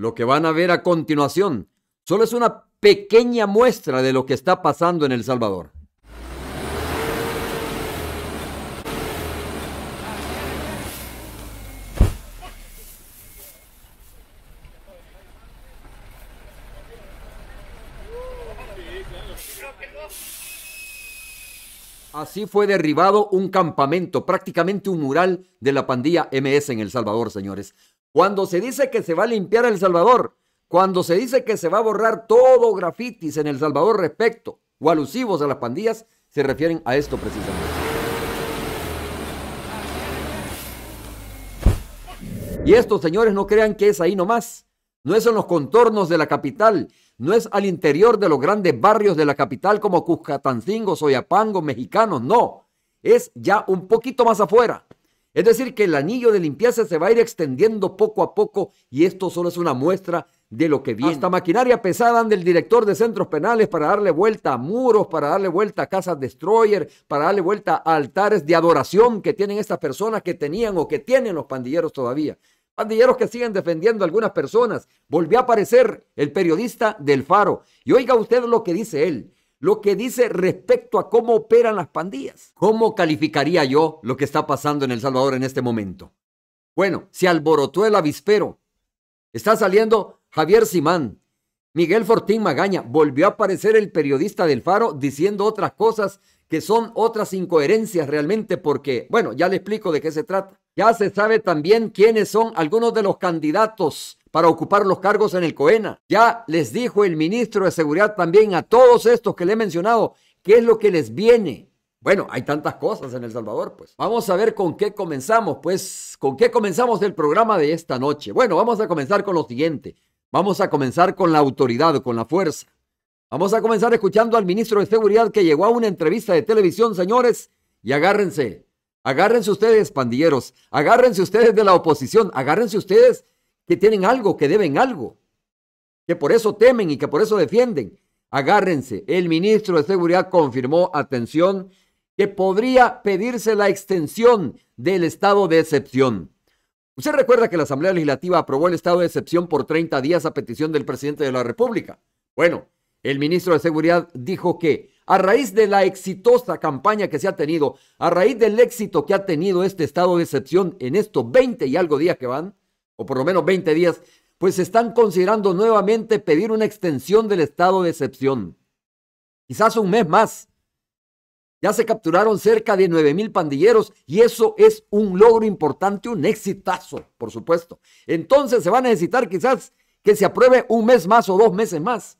Lo que van a ver a continuación solo es una pequeña muestra de lo que está pasando en El Salvador. Así fue derribado un campamento, prácticamente un mural de la pandilla MS en El Salvador, señores. Cuando se dice que se va a limpiar El Salvador, cuando se dice que se va a borrar todo grafitis en El Salvador respecto o alusivos a las pandillas, se refieren a esto precisamente. Y estos señores no crean que es ahí nomás. No es en los contornos de la capital, no es al interior de los grandes barrios de la capital como Cuscatancingo, Soyapango, Mexicanos, no. Es ya un poquito más afuera, es decir, que el anillo de limpieza se va a ir extendiendo poco a poco y esto solo es una muestra de lo que viene. esta maquinaria pesada del director de centros penales para darle vuelta a muros, para darle vuelta a casas destroyer, para darle vuelta a altares de adoración que tienen estas personas que tenían o que tienen los pandilleros todavía. Pandilleros que siguen defendiendo a algunas personas. Volvió a aparecer el periodista del Faro. Y oiga usted lo que dice él lo que dice respecto a cómo operan las pandillas. ¿Cómo calificaría yo lo que está pasando en El Salvador en este momento? Bueno, se alborotó el avispero. Está saliendo Javier Simán. Miguel Fortín Magaña volvió a aparecer el periodista del Faro diciendo otras cosas que son otras incoherencias realmente porque, bueno, ya le explico de qué se trata. Ya se sabe también quiénes son algunos de los candidatos para ocupar los cargos en el COENA. Ya les dijo el ministro de Seguridad también a todos estos que le he mencionado qué es lo que les viene. Bueno, hay tantas cosas en El Salvador, pues. Vamos a ver con qué comenzamos, pues, con qué comenzamos el programa de esta noche. Bueno, vamos a comenzar con lo siguiente. Vamos a comenzar con la autoridad, con la fuerza. Vamos a comenzar escuchando al ministro de Seguridad que llegó a una entrevista de televisión, señores, y agárrense. Agárrense ustedes, pandilleros. Agárrense ustedes de la oposición. Agárrense ustedes que tienen algo, que deben algo, que por eso temen y que por eso defienden. Agárrense, el ministro de Seguridad confirmó, atención, que podría pedirse la extensión del estado de excepción. Usted recuerda que la Asamblea Legislativa aprobó el estado de excepción por 30 días a petición del presidente de la República. Bueno, el ministro de Seguridad dijo que a raíz de la exitosa campaña que se ha tenido, a raíz del éxito que ha tenido este estado de excepción en estos 20 y algo días que van, o por lo menos 20 días, pues están considerando nuevamente pedir una extensión del estado de excepción. Quizás un mes más. Ya se capturaron cerca de 9 mil pandilleros y eso es un logro importante, un exitazo, por supuesto. Entonces se va a necesitar quizás que se apruebe un mes más o dos meses más.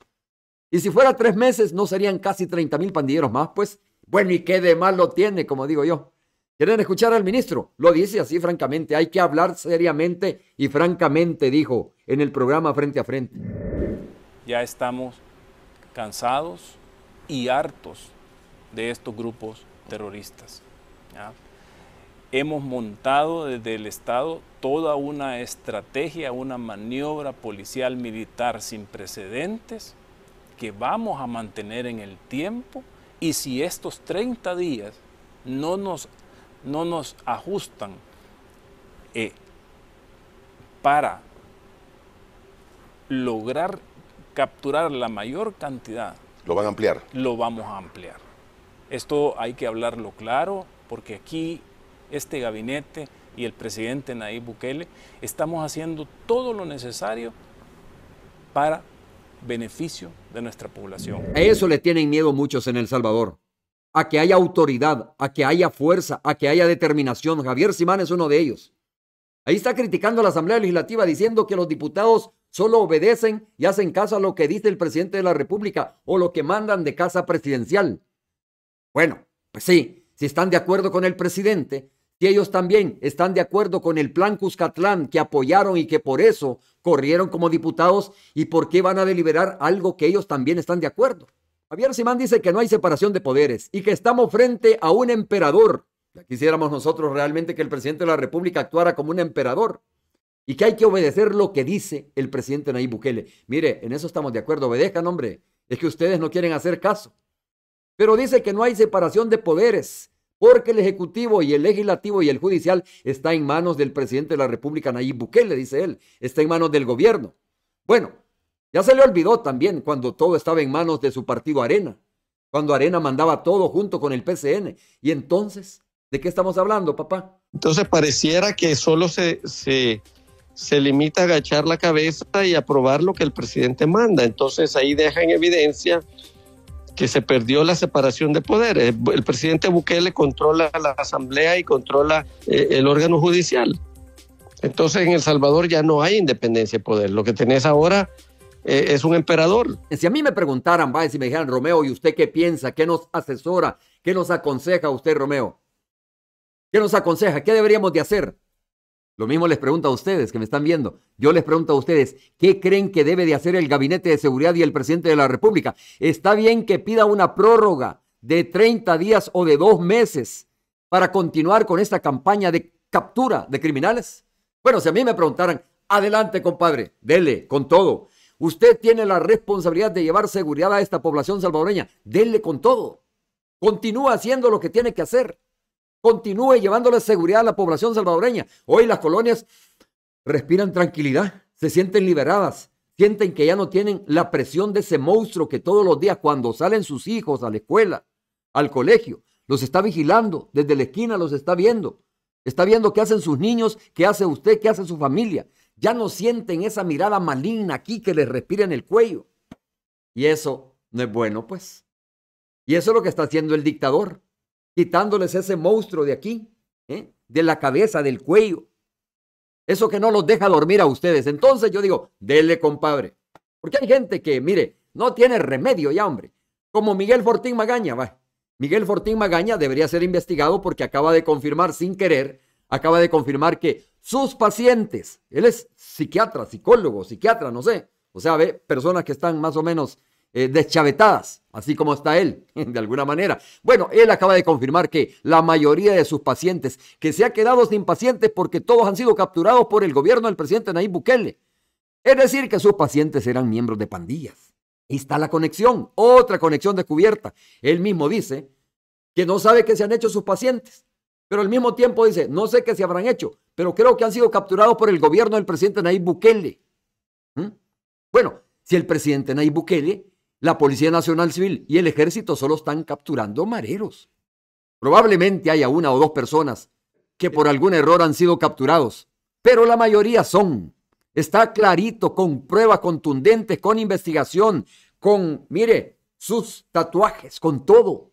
Y si fuera tres meses, no serían casi 30 mil pandilleros más, pues. Bueno, ¿y qué de lo tiene, como digo yo? ¿Quieren escuchar al ministro? Lo dice así francamente. Hay que hablar seriamente y francamente, dijo en el programa Frente a Frente. Ya estamos cansados y hartos de estos grupos terroristas. Hemos montado desde el Estado toda una estrategia, una maniobra policial militar sin precedentes que vamos a mantener en el tiempo y si estos 30 días no nos no nos ajustan eh, para lograr capturar la mayor cantidad. ¿Lo van a ampliar? Lo vamos a ampliar. Esto hay que hablarlo claro porque aquí este gabinete y el presidente Nayib Bukele estamos haciendo todo lo necesario para beneficio de nuestra población. A eso le tienen miedo muchos en El Salvador a que haya autoridad, a que haya fuerza, a que haya determinación. Javier Simán es uno de ellos. Ahí está criticando a la Asamblea Legislativa diciendo que los diputados solo obedecen y hacen caso a lo que dice el presidente de la República o lo que mandan de casa presidencial. Bueno, pues sí, si están de acuerdo con el presidente, si ellos también están de acuerdo con el plan Cuscatlán que apoyaron y que por eso corrieron como diputados, ¿y por qué van a deliberar algo que ellos también están de acuerdo? Javier Simán dice que no hay separación de poderes y que estamos frente a un emperador. quisiéramos nosotros realmente que el presidente de la República actuara como un emperador y que hay que obedecer lo que dice el presidente Nayib Bukele. Mire, en eso estamos de acuerdo, obedezcan, hombre. Es que ustedes no quieren hacer caso. Pero dice que no hay separación de poderes porque el Ejecutivo y el Legislativo y el Judicial está en manos del presidente de la República, Nayib Bukele, dice él, está en manos del gobierno. Bueno, ya se le olvidó también cuando todo estaba en manos de su partido Arena, cuando Arena mandaba todo junto con el PCN. Y entonces, ¿de qué estamos hablando, papá? Entonces pareciera que solo se, limita a agachar la cabeza y aprobar lo que el presidente manda. Entonces ahí deja en evidencia que se perdió la separación de poderes. Eh, el presidente Bukele controla la asamblea y controla eh, el órgano judicial. Entonces en El Salvador ya no hay independencia de poder. Lo que tenés ahora eh, es un emperador. Si a mí me preguntaran, vaya si me dijeran, Romeo, ¿y usted qué piensa? ¿Qué nos asesora? ¿Qué nos aconseja usted, Romeo? ¿Qué nos aconseja? ¿Qué deberíamos de hacer? Lo mismo les pregunto a ustedes que me están viendo. Yo les pregunto a ustedes, ¿qué creen que debe de hacer el Gabinete de Seguridad y el presidente de la República? Está bien que pida una prórroga de 30 días o de dos meses para continuar con esta campaña de captura de criminales. Bueno, si a mí me preguntaran, adelante, compadre, dele con todo. Usted tiene la responsabilidad de llevar seguridad a esta población salvadoreña. Denle con todo. Continúa haciendo lo que tiene que hacer. Continúe llevándole seguridad a la población salvadoreña. Hoy las colonias respiran tranquilidad, se sienten liberadas, sienten que ya no tienen la presión de ese monstruo que todos los días cuando salen sus hijos a la escuela, al colegio, los está vigilando, desde la esquina los está viendo. Está viendo qué hacen sus niños, qué hace usted, qué hace su familia. Ya no sienten esa mirada maligna aquí que les respira en el cuello. Y eso no es bueno, pues. Y eso es lo que está haciendo el dictador, quitándoles ese monstruo de aquí, ¿eh? de la cabeza, del cuello. Eso que no los deja dormir a ustedes. Entonces yo digo, dele, compadre. Porque hay gente que, mire, no tiene remedio ya, hombre. Como Miguel Fortín Magaña, va. Miguel Fortín Magaña debería ser investigado porque acaba de confirmar sin querer, acaba de confirmar que sus pacientes. Él es psiquiatra, psicólogo, psiquiatra, no sé. O sea, ve personas que están más o menos eh, deschavetadas, así como está él, de alguna manera. Bueno, él acaba de confirmar que la mayoría de sus pacientes, que se ha quedado sin pacientes porque todos han sido capturados por el gobierno del presidente Nayib Bukele. Es decir, que sus pacientes eran miembros de pandillas. Ahí está la conexión, otra conexión descubierta. Él mismo dice que no sabe qué se han hecho sus pacientes. Pero al mismo tiempo dice, no sé qué se habrán hecho, pero creo que han sido capturados por el gobierno del presidente Nayib Bukele. ¿Mm? Bueno, si el presidente Nayib Bukele, la Policía Nacional Civil y el ejército solo están capturando mareros. Probablemente haya una o dos personas que por algún error han sido capturados, pero la mayoría son. Está clarito, con pruebas contundentes, con investigación, con, mire, sus tatuajes, con todo.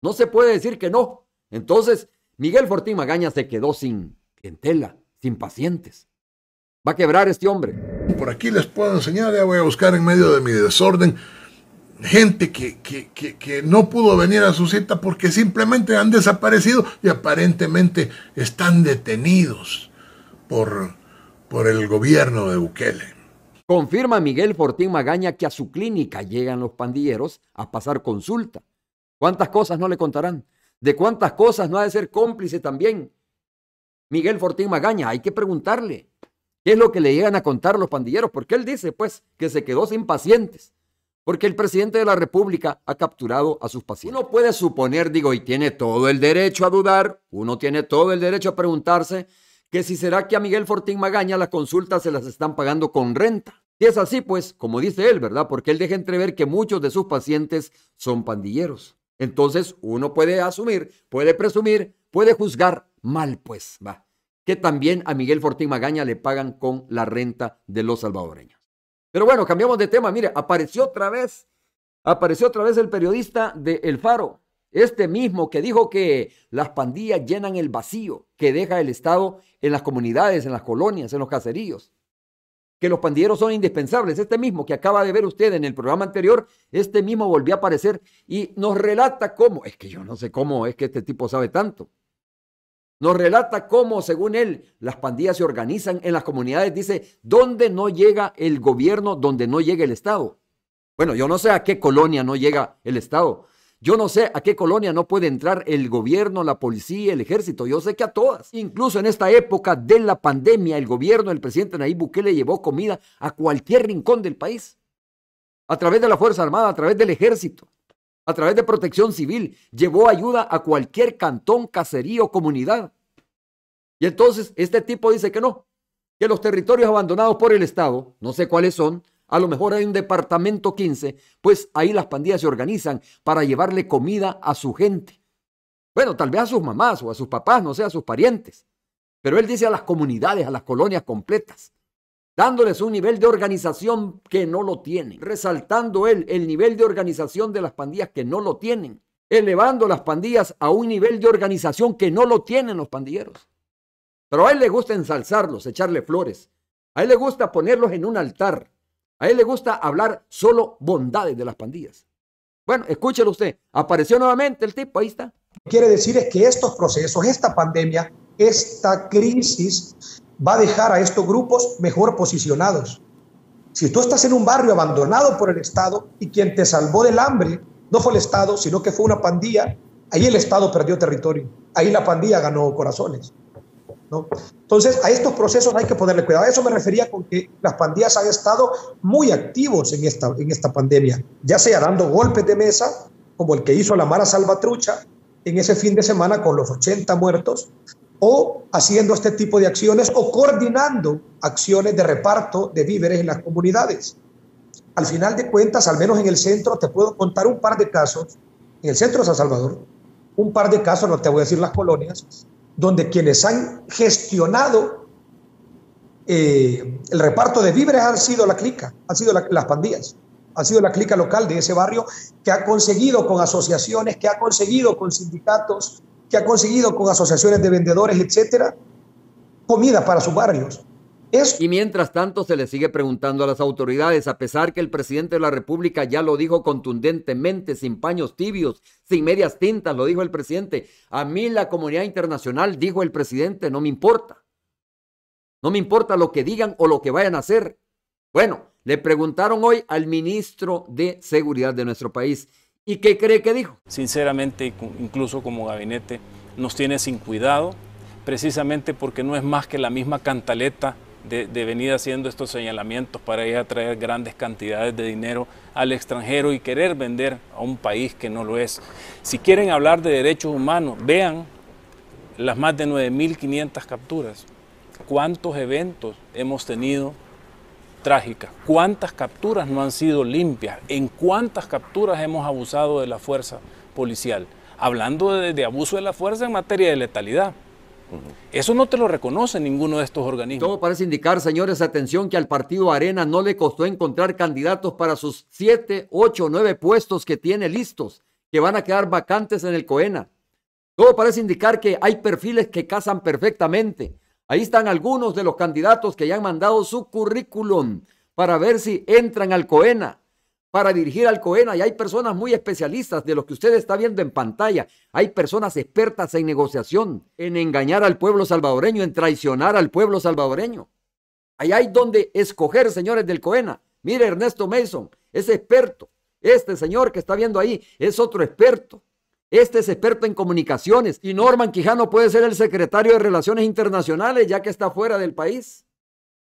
No se puede decir que no. Entonces, Miguel Fortín Magaña se quedó sin entela, sin pacientes. Va a quebrar este hombre. Por aquí les puedo enseñar, ya voy a buscar en medio de mi desorden gente que, que, que, que, no pudo venir a su cita porque simplemente han desaparecido y aparentemente están detenidos por, por el gobierno de Bukele. Confirma Miguel Fortín Magaña que a su clínica llegan los pandilleros a pasar consulta. ¿Cuántas cosas no le contarán? de cuántas cosas no ha de ser cómplice también. Miguel Fortín Magaña, hay que preguntarle qué es lo que le llegan a contar los pandilleros, porque él dice, pues, que se quedó sin pacientes, porque el presidente de la República ha capturado a sus pacientes. Uno puede suponer, digo, y tiene todo el derecho a dudar, uno tiene todo el derecho a preguntarse que si será que a Miguel Fortín Magaña las consultas se las están pagando con renta. Y es así, pues, como dice él, ¿verdad? Porque él deja entrever que muchos de sus pacientes son pandilleros. Entonces uno puede asumir, puede presumir, puede juzgar mal, pues, va. Que también a Miguel Fortín Magaña le pagan con la renta de los salvadoreños. Pero bueno, cambiamos de tema. Mire, apareció otra vez, apareció otra vez el periodista de El Faro, este mismo que dijo que las pandillas llenan el vacío que deja el Estado en las comunidades, en las colonias, en los caseríos que los pandilleros son indispensables. Este mismo que acaba de ver usted en el programa anterior, este mismo volvió a aparecer y nos relata cómo, es que yo no sé cómo es que este tipo sabe tanto. Nos relata cómo, según él, las pandillas se organizan en las comunidades, dice, ¿dónde no llega el gobierno, donde no llega el Estado. Bueno, yo no sé a qué colonia no llega el Estado, yo no sé a qué colonia no puede entrar el gobierno, la policía, el ejército. Yo sé que a todas. Incluso en esta época de la pandemia, el gobierno, del presidente Nayib Bukele llevó comida a cualquier rincón del país. A través de la Fuerza Armada, a través del ejército, a través de protección civil, llevó ayuda a cualquier cantón, caserío, comunidad. Y entonces este tipo dice que no, que los territorios abandonados por el Estado, no sé cuáles son, a lo mejor hay un departamento 15, pues ahí las pandillas se organizan para llevarle comida a su gente. Bueno, tal vez a sus mamás o a sus papás, no sé, a sus parientes. Pero él dice a las comunidades, a las colonias completas, dándoles un nivel de organización que no lo tienen, resaltando él el nivel de organización de las pandillas que no lo tienen, elevando las pandillas a un nivel de organización que no lo tienen los pandilleros. Pero a él le gusta ensalzarlos, echarle flores. A él le gusta ponerlos en un altar. A él le gusta hablar solo bondades de las pandillas. Bueno, escúchelo usted. Apareció nuevamente el tipo, ahí está. Quiere decir es que estos procesos, esta pandemia, esta crisis va a dejar a estos grupos mejor posicionados. Si tú estás en un barrio abandonado por el Estado y quien te salvó del hambre no fue el Estado, sino que fue una pandilla, ahí el Estado perdió territorio, ahí la pandilla ganó corazones. Entonces, a estos procesos hay que ponerle cuidado. A eso me refería con que las pandillas han estado muy activos en esta, en esta pandemia, ya sea dando golpes de mesa, como el que hizo la Mara Salvatrucha en ese fin de semana con los 80 muertos, o haciendo este tipo de acciones o coordinando acciones de reparto de víveres en las comunidades. Al final de cuentas, al menos en el centro, te puedo contar un par de casos, en el centro de San Salvador, un par de casos, no te voy a decir las colonias, donde quienes han gestionado eh, el reparto de víveres han sido la clica, han sido las pandillas, han sido la clica local de ese barrio que ha conseguido con asociaciones, que ha conseguido con sindicatos, que ha conseguido con asociaciones de vendedores, etcétera, comida para sus barrios. Y mientras tanto se le sigue preguntando a las autoridades, a pesar que el presidente de la República ya lo dijo contundentemente, sin paños tibios, sin medias tintas, lo dijo el presidente. A mí la comunidad internacional, dijo el presidente, no me importa. No me importa lo que digan o lo que vayan a hacer. Bueno, le preguntaron hoy al ministro de Seguridad de nuestro país. ¿Y qué cree que dijo? Sinceramente, incluso como gabinete, nos tiene sin cuidado, precisamente porque no es más que la misma cantaleta de, venir haciendo estos señalamientos para ir a traer grandes cantidades de dinero al extranjero y querer vender a un país que no lo es. Si quieren hablar de derechos humanos, vean las más de 9.500 capturas. ¿Cuántos eventos hemos tenido trágicas? ¿Cuántas capturas no han sido limpias? ¿En cuántas capturas hemos abusado de la fuerza policial? Hablando de abuso de la fuerza en materia de letalidad. Eso no te lo reconoce ninguno de estos organismos. Todo parece indicar, señores, atención, que al partido Arena no le costó encontrar candidatos para sus 7, 8, 9 puestos que tiene listos, que van a quedar vacantes en el COENA. Todo parece indicar que hay perfiles que casan perfectamente. Ahí están algunos de los candidatos que ya han mandado su currículum para ver si entran al COENA para dirigir al Coena y hay personas muy especialistas de lo que usted está viendo en pantalla. Hay personas expertas en negociación, en engañar al pueblo salvadoreño, en traicionar al pueblo salvadoreño. Ahí hay donde escoger, señores del Coena. Mire, Ernesto Mason es experto. Este señor que está viendo ahí es otro experto. Este es experto en comunicaciones y Norman Quijano puede ser el secretario de Relaciones Internacionales ya que está fuera del país.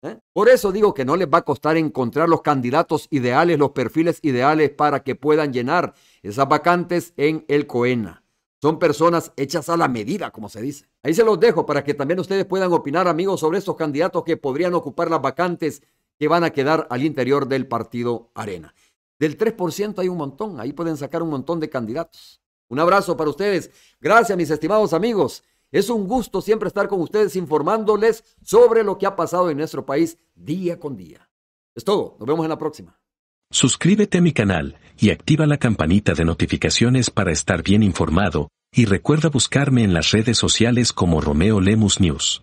¿Eh? Por eso digo que no les va a costar encontrar los candidatos ideales, los perfiles ideales para que puedan llenar esas vacantes en el COENA. Son personas hechas a la medida, como se dice. Ahí se los dejo para que también ustedes puedan opinar, amigos, sobre estos candidatos que podrían ocupar las vacantes que van a quedar al interior del partido Arena. Del 3% hay un montón, ahí pueden sacar un montón de candidatos. Un abrazo para ustedes. Gracias, mis estimados amigos. Es un gusto siempre estar con ustedes informándoles sobre lo que ha pasado en nuestro país día con día. Es todo, nos vemos en la próxima. Suscríbete a mi canal y activa la campanita de notificaciones para estar bien informado, y recuerda buscarme en las redes sociales como Romeo Lemus News.